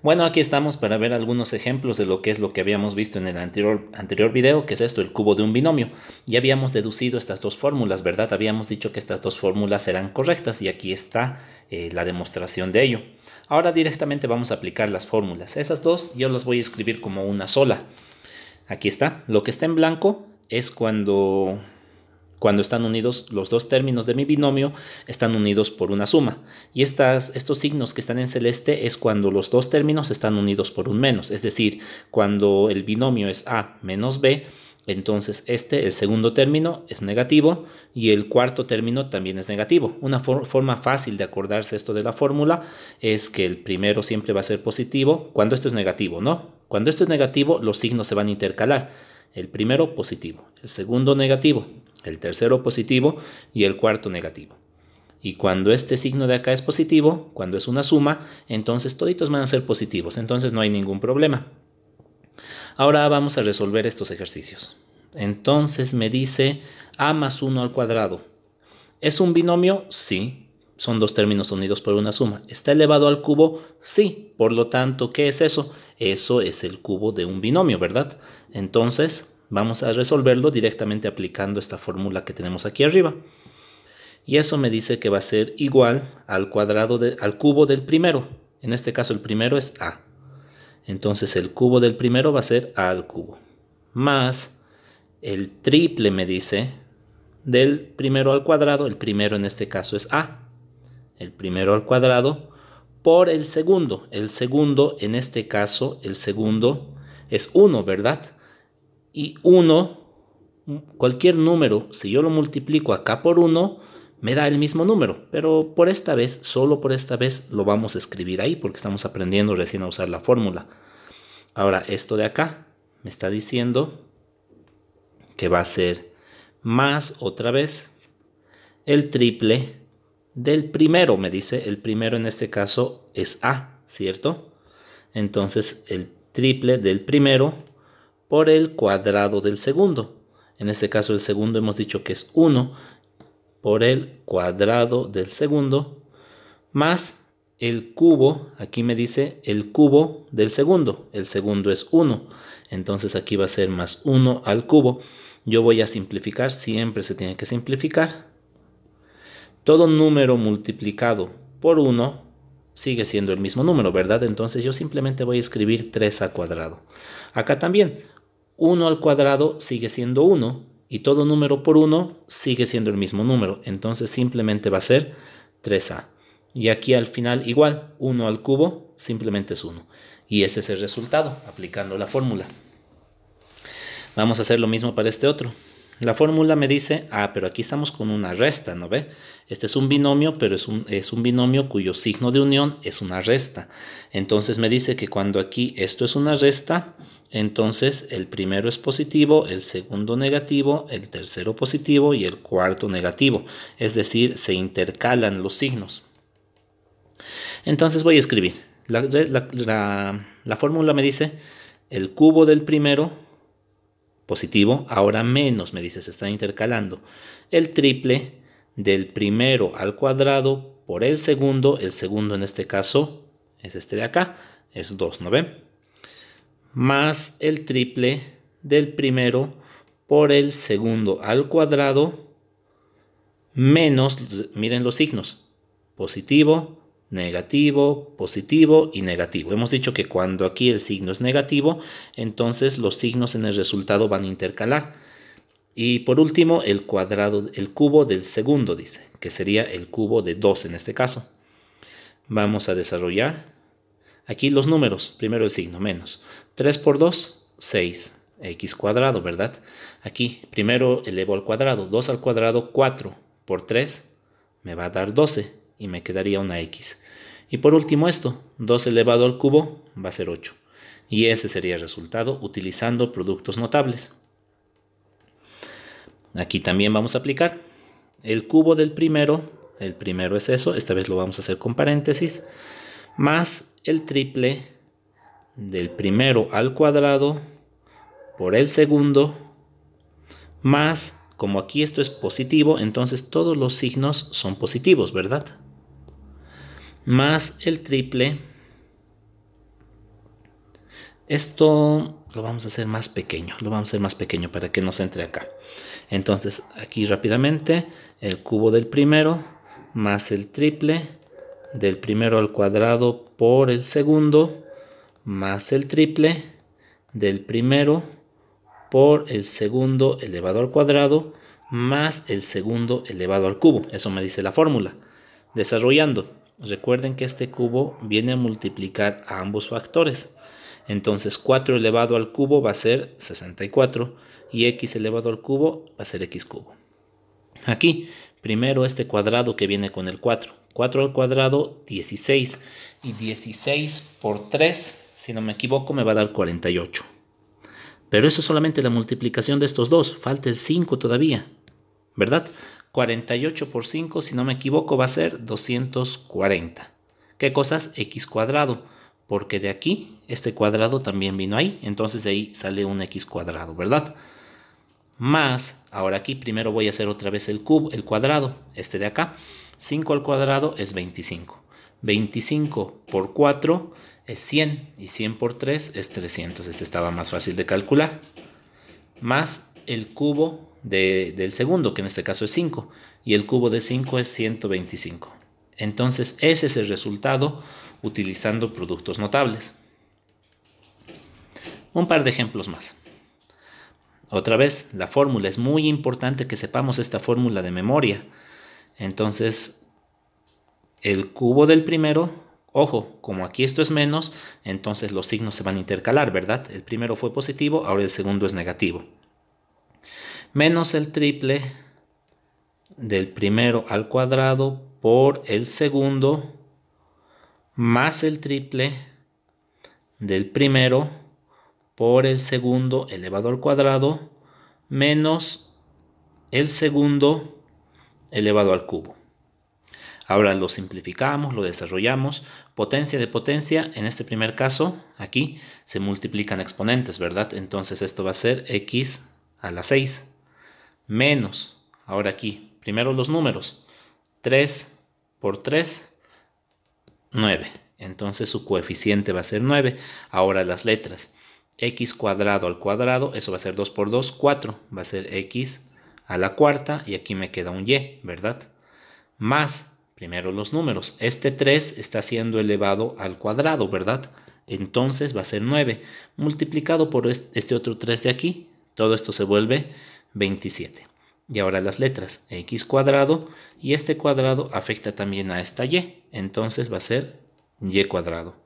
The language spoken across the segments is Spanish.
Bueno, aquí estamos para ver algunos ejemplos de lo que es lo que habíamos visto en el anterior, anterior video, que es esto, el cubo de un binomio. Ya habíamos deducido estas dos fórmulas, ¿verdad? Habíamos dicho que estas dos fórmulas eran correctas y aquí está eh, la demostración de ello. Ahora directamente vamos a aplicar las fórmulas. Esas dos yo las voy a escribir como una sola. Aquí está, lo que está en blanco es cuando cuando están unidos los dos términos de mi binomio, están unidos por una suma. Y estas, estos signos que están en celeste es cuando los dos términos están unidos por un menos. Es decir, cuando el binomio es A menos B, entonces este, el segundo término, es negativo y el cuarto término también es negativo. Una forma fácil de acordarse esto de la fórmula es que el primero siempre va a ser positivo cuando esto es negativo, ¿no? Cuando esto es negativo, los signos se van a intercalar. El primero positivo, el segundo negativo, el tercero positivo y el cuarto negativo. Y cuando este signo de acá es positivo, cuando es una suma, entonces toditos van a ser positivos, entonces no hay ningún problema. Ahora vamos a resolver estos ejercicios. Entonces me dice a más 1 al cuadrado. ¿Es un binomio? Sí. Son dos términos unidos por una suma. ¿Está elevado al cubo? Sí. Por lo tanto, ¿qué es eso? Eso es el cubo de un binomio, ¿verdad? Entonces, Vamos a resolverlo directamente aplicando esta fórmula que tenemos aquí arriba. Y eso me dice que va a ser igual al cuadrado al cubo del primero. En este caso el primero es a. Entonces el cubo del primero va a ser a al cubo. Más el triple me dice del primero al cuadrado. El primero en este caso es a. El primero al cuadrado por el segundo. El segundo en este caso el segundo es 1, ¿verdad? Y 1, cualquier número, si yo lo multiplico acá por 1, me da el mismo número. Pero por esta vez, solo por esta vez, lo vamos a escribir ahí porque estamos aprendiendo recién a usar la fórmula. Ahora, esto de acá me está diciendo que va a ser más otra vez el triple del primero, me dice. El primero en este caso es A, ¿cierto? Entonces el triple del primero por el cuadrado del segundo. En este caso el segundo hemos dicho que es 1 por el cuadrado del segundo más el cubo, aquí me dice el cubo del segundo, el segundo es 1, entonces aquí va a ser más 1 al cubo. Yo voy a simplificar, siempre se tiene que simplificar. Todo número multiplicado por 1 sigue siendo el mismo número, ¿verdad? Entonces yo simplemente voy a escribir 3 al cuadrado. Acá también, 1 al cuadrado sigue siendo 1 y todo número por 1 sigue siendo el mismo número. Entonces simplemente va a ser 3a. Y aquí al final igual, 1 al cubo simplemente es 1. Y ese es el resultado aplicando la fórmula. Vamos a hacer lo mismo para este otro. La fórmula me dice, ah, pero aquí estamos con una resta, ¿no ve? Este es un binomio, pero es un, es un, binomio cuyo signo de unión es una resta. Entonces me dice que cuando aquí esto es una resta, entonces, el primero es positivo, el segundo negativo, el tercero positivo y el cuarto negativo. Es decir, se intercalan los signos. Entonces voy a escribir. La, fórmula me dice el cubo del primero positivo, ahora menos, me dice, se está intercalando. El triple del primero al cuadrado por el segundo, el segundo en este caso es este de acá, es 2, ¿no ven? más el triple del primero por el segundo al cuadrado menos, miren los signos, positivo, negativo, positivo y negativo. Hemos dicho que cuando aquí el signo es negativo, entonces los signos en el resultado van a intercalar. Y por último, el cuadrado, el cubo del segundo, dice, que sería el cubo de 2 en este caso. Vamos a desarrollar. Aquí los números, primero el signo, menos. 3 por 2, 6. X cuadrado, ¿verdad? Aquí primero elevo al cuadrado, 2 al cuadrado, 4 por 3 me va a dar 12 y me quedaría una X. Y por último esto, 2 elevado al cubo va a ser 8. Y ese sería el resultado utilizando productos notables. Aquí también vamos a aplicar el cubo del primero, el primero es eso, esta vez lo vamos a hacer con paréntesis, más el triple del primero al cuadrado por el segundo más, como aquí esto es positivo, entonces todos los signos son positivos, ¿verdad? Más el triple. Esto lo vamos a hacer más pequeño, lo vamos a hacer más pequeño para que nos entre acá. Entonces aquí rápidamente el cubo del primero más el triple del primero al cuadrado por el segundo más el triple del primero por el segundo elevado al cuadrado más el segundo elevado al cubo. Eso me dice la fórmula. Desarrollando, recuerden que este cubo viene a multiplicar a ambos factores. Entonces 4 elevado al cubo va a ser 64 y x elevado al cubo va a ser x cubo. Aquí, primero este cuadrado que viene con el 4. 4 al cuadrado, 16. Y 16 por 3, si no me equivoco, me va a dar 48. Pero eso es solamente la multiplicación de estos dos. Falta el 5 todavía, ¿verdad? 48 por 5, si no me equivoco, va a ser 240. ¿Qué cosas? X cuadrado. Porque de aquí, este cuadrado también vino ahí. Entonces de ahí sale un X cuadrado, ¿verdad? más, ahora aquí primero voy a hacer otra vez el cubo, el cuadrado, este de acá. 5 al cuadrado es 25. 25 por 4 es 100 y 100 por 3 es 300. Este estaba más fácil de calcular. Más el cubo del segundo, que en este caso es 5. Y el cubo de 5 es 125. Entonces ese es el resultado utilizando productos notables. Un par de ejemplos más. Otra vez, la fórmula. Es muy importante que sepamos esta fórmula de memoria. Entonces, el cubo del primero, ojo, como aquí esto es menos, entonces los signos se van a intercalar, ¿verdad? El primero fue positivo, ahora el segundo es negativo. Menos el triple del primero al cuadrado por el segundo más el triple del primero por el segundo elevado al cuadrado menos el segundo elevado al cubo. Ahora lo simplificamos, lo desarrollamos. Potencia de potencia, en este primer caso, aquí se multiplican exponentes, ¿verdad? Entonces esto va a ser x a la 6 menos, ahora aquí, primero los números, 3 por 3, 9. Entonces su coeficiente va a ser 9. Ahora las letras x cuadrado al cuadrado, eso va a ser 2 por 2, 4, va a ser x a la cuarta y aquí me queda un y, ¿verdad? Más, primero los números, este 3 está siendo elevado al cuadrado, ¿verdad? Entonces va a ser 9, multiplicado por este otro 3 de aquí, todo esto se vuelve 27. Y ahora las letras, x cuadrado y este cuadrado afecta también a esta y, entonces va a ser y cuadrado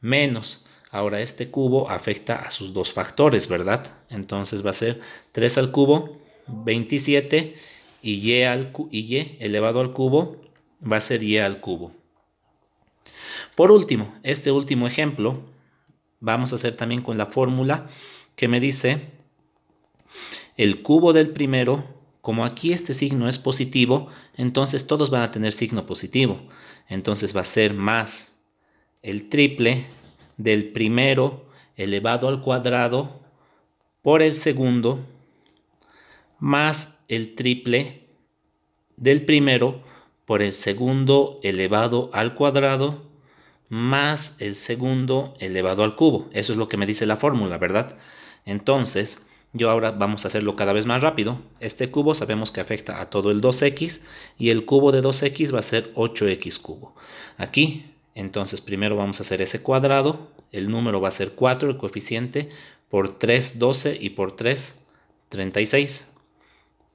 menos Ahora este cubo afecta a sus dos factores, ¿verdad? Entonces va a ser 3 al cubo, 27, y y, al y elevado al cubo va a ser y al cubo. Por último, este último ejemplo vamos a hacer también con la fórmula que me dice el cubo del primero, como aquí este signo es positivo, entonces todos van a tener signo positivo. Entonces va a ser más el triple del primero elevado al cuadrado por el segundo más el triple del primero por el segundo elevado al cuadrado más el segundo elevado al cubo. Eso es lo que me dice la fórmula, ¿verdad? Entonces, yo ahora vamos a hacerlo cada vez más rápido. Este cubo sabemos que afecta a todo el 2x y el cubo de 2x va a ser 8x cubo. Aquí entonces primero vamos a hacer ese cuadrado, el número va a ser 4, el coeficiente, por 3, 12 y por 3, 36.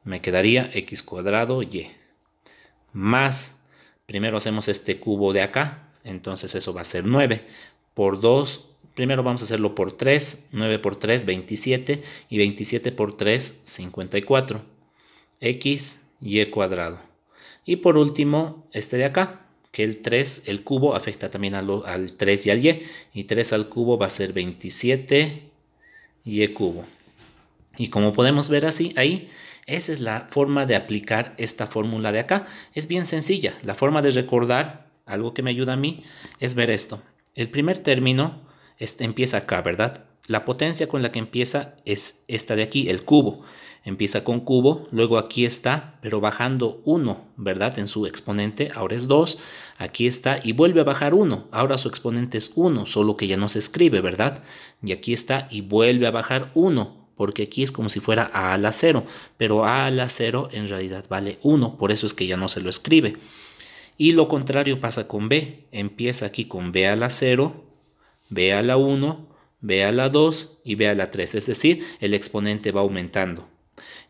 Me quedaría x cuadrado y. Más, primero hacemos este cubo de acá, entonces eso va a ser 9. Por 2, Primero vamos a hacerlo por 3, 9 por 3, 27 y 27 por 3, 54. X, Y cuadrado. Y por último, este de acá que el 3, el cubo, afecta también al 3 y al y. Y 3 al cubo va a ser 27y e cubo. Y como podemos ver así, ahí, esa es la forma de aplicar esta fórmula de acá. Es bien sencilla. La forma de recordar, algo que me ayuda a mí, es ver esto. El primer término empieza acá, ¿verdad? La potencia con la que empieza es esta de aquí, el cubo. Empieza con cubo, luego aquí está, pero bajando 1, ¿verdad? En su exponente, ahora es 2, aquí está y vuelve a bajar 1, ahora su exponente es 1, solo que ya no se escribe, ¿verdad? Y aquí está y vuelve a bajar 1, porque aquí es como si fuera a a la 0, pero a a la 0 en realidad vale 1, por eso es que ya no se lo escribe. Y lo contrario pasa con b, empieza aquí con b a la 0, b a la 1, b a la 2 y b a la 3, es decir, el exponente va aumentando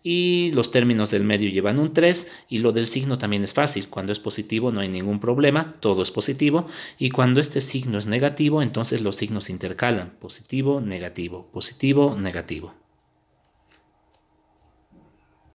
y los términos del medio llevan un 3 y lo del signo también es fácil. Cuando es positivo no hay ningún problema, todo es positivo y cuando este signo es negativo entonces los signos intercalan, positivo, negativo, positivo, negativo.